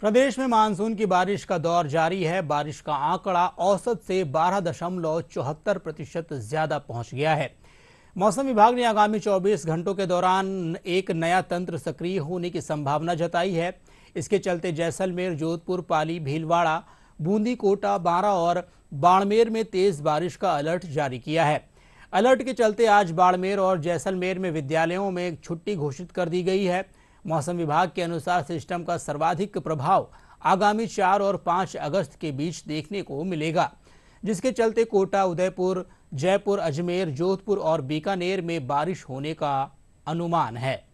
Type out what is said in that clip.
प्रदेश में मानसून की बारिश का दौर जारी है बारिश का आंकड़ा औसत से बारह दशमलव चौहत्तर प्रतिशत ज्यादा पहुंच गया है मौसम विभाग ने आगामी 24 घंटों के दौरान एक नया तंत्र सक्रिय होने की संभावना जताई है इसके चलते जैसलमेर जोधपुर पाली भीलवाड़ा बूंदी कोटा बारा और बाड़मेर में तेज बारिश का अलर्ट जारी किया है अलर्ट के चलते आज बाड़मेर और जैसलमेर में विद्यालयों में छुट्टी घोषित कर दी गई है मौसम विभाग के अनुसार सिस्टम का सर्वाधिक प्रभाव आगामी चार और पाँच अगस्त के बीच देखने को मिलेगा जिसके चलते कोटा उदयपुर जयपुर अजमेर जोधपुर और बीकानेर में बारिश होने का अनुमान है